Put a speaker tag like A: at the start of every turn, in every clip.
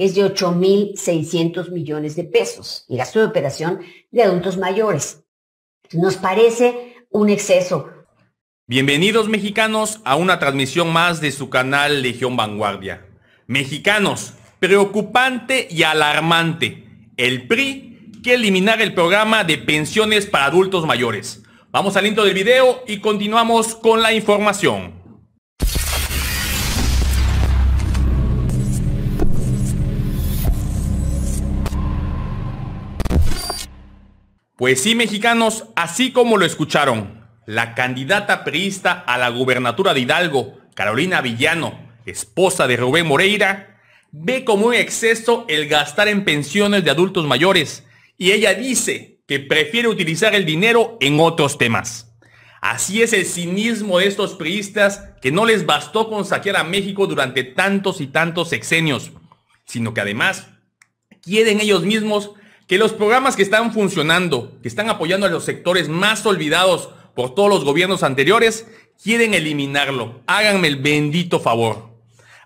A: es de 8.600 millones de pesos, y gasto de operación de adultos mayores. Nos parece un exceso. Bienvenidos mexicanos a una transmisión más de su canal Legión Vanguardia. Mexicanos, preocupante y alarmante. El PRI que eliminar el programa de pensiones para adultos mayores. Vamos al intro del video y continuamos con la información. Pues sí, mexicanos, así como lo escucharon, la candidata priista a la gubernatura de Hidalgo, Carolina Villano, esposa de Rubén Moreira, ve como un exceso el gastar en pensiones de adultos mayores y ella dice que prefiere utilizar el dinero en otros temas. Así es el cinismo de estos priistas que no les bastó con saquear a México durante tantos y tantos sexenios, sino que además quieren ellos mismos que los programas que están funcionando, que están apoyando a los sectores más olvidados por todos los gobiernos anteriores, quieren eliminarlo. Háganme el bendito favor.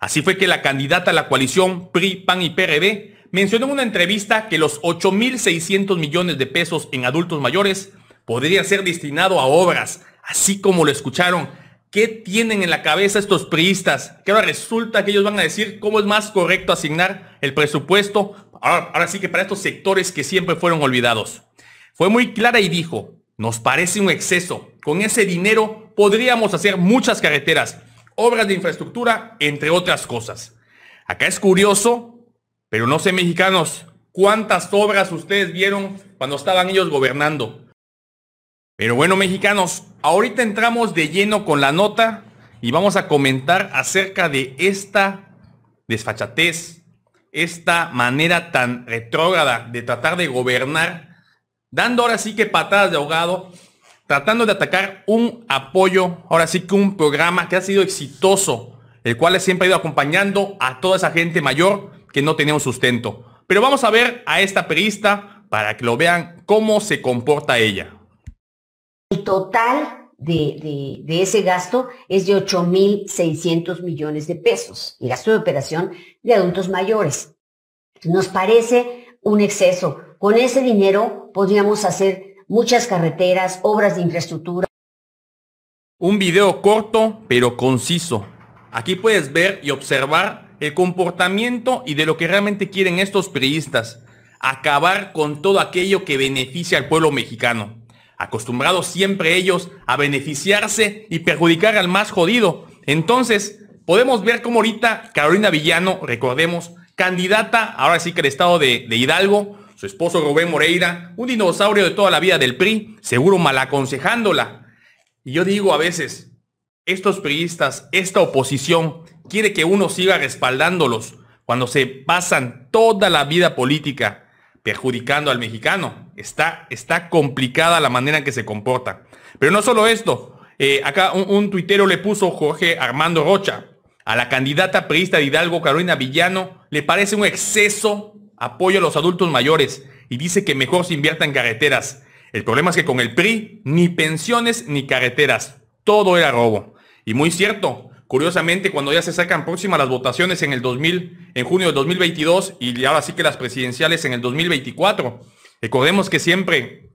A: Así fue que la candidata a la coalición PRI, PAN y PRD mencionó en una entrevista que los 8.600 millones de pesos en adultos mayores podría ser destinado a obras, así como lo escucharon. ¿Qué tienen en la cabeza estos priistas? Que ahora resulta que ellos van a decir cómo es más correcto asignar el presupuesto ahora, sí que para estos sectores que siempre fueron olvidados. Fue muy clara y dijo, nos parece un exceso. Con ese dinero podríamos hacer muchas carreteras, obras de infraestructura, entre otras cosas. Acá es curioso, pero no sé mexicanos, cuántas obras ustedes vieron cuando estaban ellos gobernando. Pero bueno mexicanos, ahorita entramos de lleno con la nota y vamos a comentar acerca de esta desfachatez, esta manera tan retrógrada de tratar de gobernar, dando ahora sí que patadas de ahogado, tratando de atacar un apoyo, ahora sí que un programa que ha sido exitoso, el cual siempre ha ido acompañando a toda esa gente mayor que no tenía un sustento. Pero vamos a ver a esta perista para que lo vean cómo se comporta ella. El total de, ese gasto es de 8.600 millones de pesos, el gasto de operación de adultos mayores. Nos parece un exceso. Con ese dinero podríamos hacer muchas carreteras, obras de infraestructura. Un video corto pero conciso. Aquí puedes ver y observar el comportamiento y de lo que realmente quieren estos periodistas Acabar con todo aquello que beneficia al pueblo mexicano acostumbrados siempre ellos a beneficiarse y perjudicar al más jodido. Entonces, podemos ver cómo ahorita Carolina Villano, recordemos, candidata ahora sí que el estado de, Hidalgo, su esposo Rubén Moreira, un dinosaurio de toda la vida del PRI, seguro malaconsejándola. Y yo digo a veces, estos priistas, esta oposición, quiere que uno siga respaldándolos cuando se pasan toda la vida política perjudicando al mexicano. Está, está complicada la manera en que se comporta. Pero no solo esto. Eh, acá un, un, tuitero le puso Jorge Armando Rocha. A la candidata priista de Hidalgo, Carolina Villano, le parece un exceso apoyo a los adultos mayores y dice que mejor se invierta en carreteras. El problema es que con el PRI, ni pensiones ni carreteras. Todo era robo. Y muy cierto, Curiosamente, cuando ya se sacan próximas las votaciones en el 2000, en junio de 2022 y ahora sí que las presidenciales en el 2024. Recordemos que siempre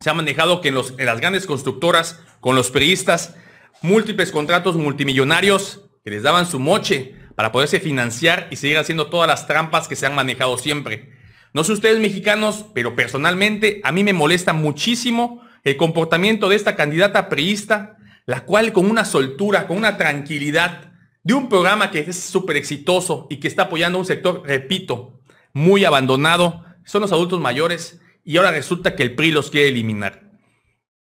A: se ha manejado que en, las grandes constructoras, con los periodistas, múltiples contratos multimillonarios que les daban su moche para poderse financiar y seguir haciendo todas las trampas que se han manejado siempre. No sé ustedes mexicanos, pero personalmente a mí me molesta muchísimo el comportamiento de esta candidata priista la cual con una soltura, con una tranquilidad de un programa que es súper exitoso y que está apoyando un sector, repito, muy abandonado, son los adultos mayores y ahora resulta que el PRI los quiere eliminar.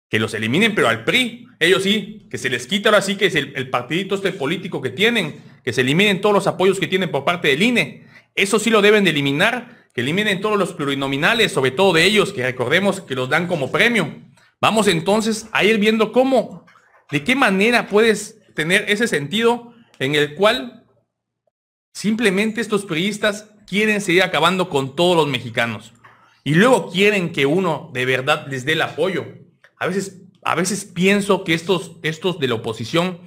A: Que los eliminen, pero al PRI, ellos sí, que se les quita ahora sí que es el, el partidito este político que tienen, que se eliminen todos los apoyos que tienen por parte del INE. Eso sí lo deben de eliminar, que eliminen todos los plurinominales, sobre todo de ellos, que recordemos que los dan como premio. Vamos entonces a ir viendo cómo ¿De qué manera puedes tener ese sentido en el cual simplemente estos periodistas quieren seguir acabando con todos los mexicanos? Y luego quieren que uno de verdad les dé el apoyo. A veces, a veces pienso que estos, estos de la oposición,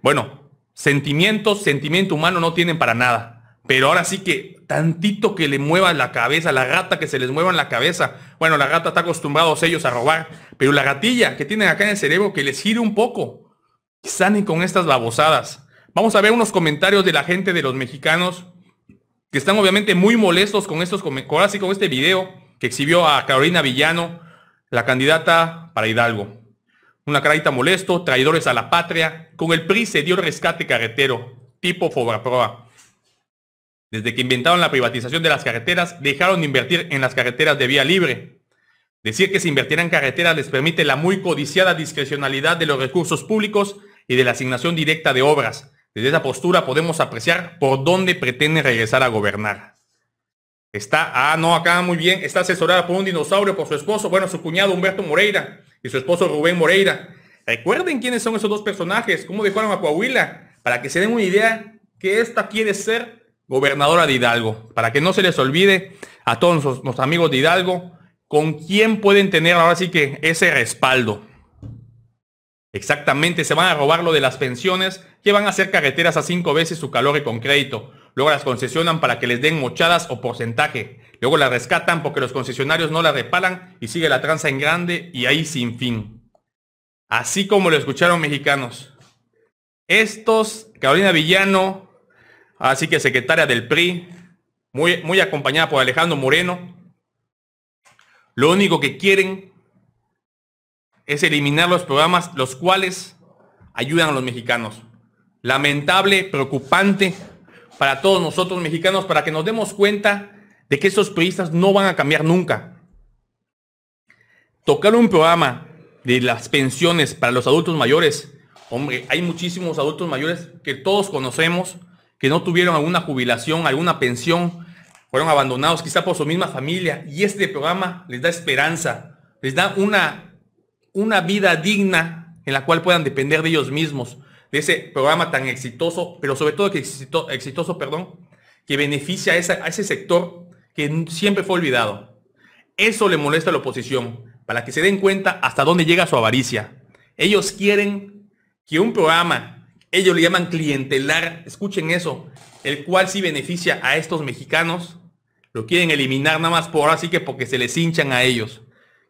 A: bueno, sentimientos, sentimiento humano no tienen para nada. Pero ahora sí que tantito que le mueva la cabeza, la gata que se les mueva en la cabeza. Bueno, la gata está acostumbrados ellos a robar, pero la gatilla que tienen acá en el cerebro que les gire un poco. Y salen con estas babosadas. Vamos a ver unos comentarios de la gente de los mexicanos que están obviamente muy molestos con estos comentarios y con este video que exhibió a Carolina Villano, la candidata para Hidalgo. Una carita molesto, traidores a la patria, con el PRI se dio rescate carretero, tipo Proa. Desde que inventaron la privatización de las carreteras, dejaron de invertir en las carreteras de vía libre. Decir que se invertirá en carreteras les permite la muy codiciada discrecionalidad de los recursos públicos y de la asignación directa de obras. Desde esa postura podemos apreciar por dónde pretende regresar a gobernar. Está, ah, no, acá muy bien, está asesorada por un dinosaurio, por su esposo, bueno, su cuñado Humberto Moreira y su esposo Rubén Moreira. Recuerden quiénes son esos dos personajes, cómo dejaron a Coahuila, para que se den una idea que esta quiere ser gobernadora de Hidalgo, para que no se les olvide a todos nuestros amigos de Hidalgo ¿Con quién pueden tener ahora sí que ese respaldo? Exactamente, se van a robar lo de las pensiones, que van a hacer carreteras a cinco veces su calor y con crédito. Luego las concesionan para que les den mochadas o porcentaje. Luego las rescatan porque los concesionarios no la repalan y sigue la tranza en grande y ahí sin fin. Así como lo escucharon mexicanos. Estos, Carolina Villano, así que secretaria del PRI, muy, muy acompañada por Alejandro Moreno, lo único que quieren es eliminar los programas los cuales ayudan a los mexicanos. Lamentable, preocupante para todos nosotros mexicanos, para que nos demos cuenta de que esos periodistas no van a cambiar nunca. Tocar un programa de las pensiones para los adultos mayores, hombre, hay muchísimos adultos mayores que todos conocemos, que no tuvieron alguna jubilación, alguna pensión, fueron abandonados quizá por su misma familia y este programa les da esperanza, les da una, una vida digna en la cual puedan depender de ellos mismos, de ese programa tan exitoso, pero sobre todo que exitoso, perdón, que beneficia esa, a ese sector que siempre fue olvidado. Eso le molesta a la oposición, para que se den cuenta hasta dónde llega su avaricia. Ellos quieren que un programa ellos le llaman clientelar, escuchen eso, el cual sí beneficia a estos mexicanos, lo quieren eliminar nada más por así que porque se les hinchan a ellos.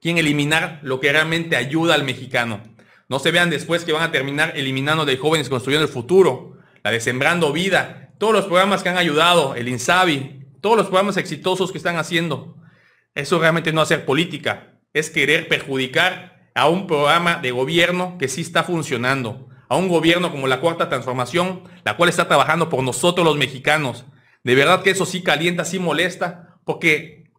A: Quieren eliminar lo que realmente ayuda al mexicano. No se vean después que van a terminar eliminando de jóvenes construyendo el futuro, la de Sembrando Vida, todos los programas que han ayudado, el INSABI, todos los programas exitosos que están haciendo. Eso realmente no hacer política, es querer perjudicar a un programa de gobierno que sí está funcionando a un gobierno como la Cuarta Transformación, la cual está trabajando por nosotros los mexicanos. De verdad que eso sí calienta, sí molesta, porque,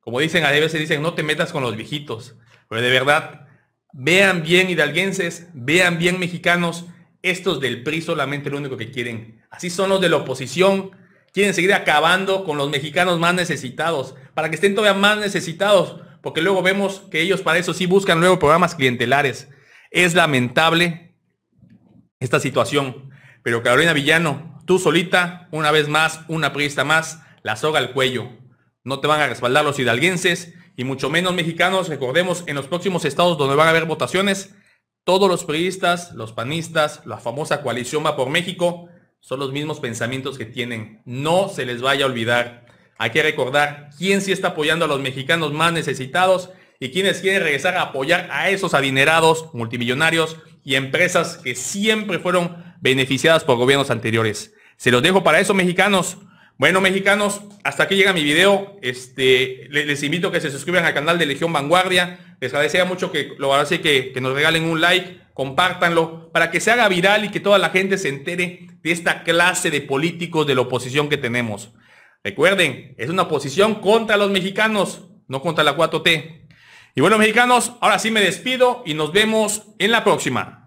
A: como dicen, a veces dicen, no te metas con los viejitos. Pero de verdad, vean bien hidalguenses, vean bien mexicanos, estos del PRI solamente lo único que quieren. Así son los de la oposición, quieren seguir acabando con los mexicanos más necesitados, para que estén todavía más necesitados, porque luego vemos que ellos para eso sí buscan nuevos programas clientelares. Es lamentable esta situación. Pero Carolina Villano, tú solita, una vez más, una priista más, la soga al cuello. No te van a respaldar los hidalguenses y mucho menos mexicanos. Recordemos, en los próximos estados donde van a haber votaciones, todos los priistas, los panistas, la famosa coalición va por México, son los mismos pensamientos que tienen. No se les vaya a olvidar. Hay que recordar quién sí está apoyando a los mexicanos más necesitados y quiénes quieren regresar a apoyar a esos adinerados multimillonarios y empresas que siempre fueron beneficiadas por gobiernos anteriores. Se los dejo para eso, mexicanos. Bueno, mexicanos, hasta aquí llega mi video. Este, les, invito a que se suscriban al canal de Legión Vanguardia. Les agradecería mucho que lo así que, que nos regalen un like, compártanlo, para que se haga viral y que toda la gente se entere de esta clase de políticos de la oposición que tenemos. Recuerden, es una oposición contra los mexicanos, no contra la 4T. Y bueno, mexicanos, ahora sí me despido y nos vemos en la próxima.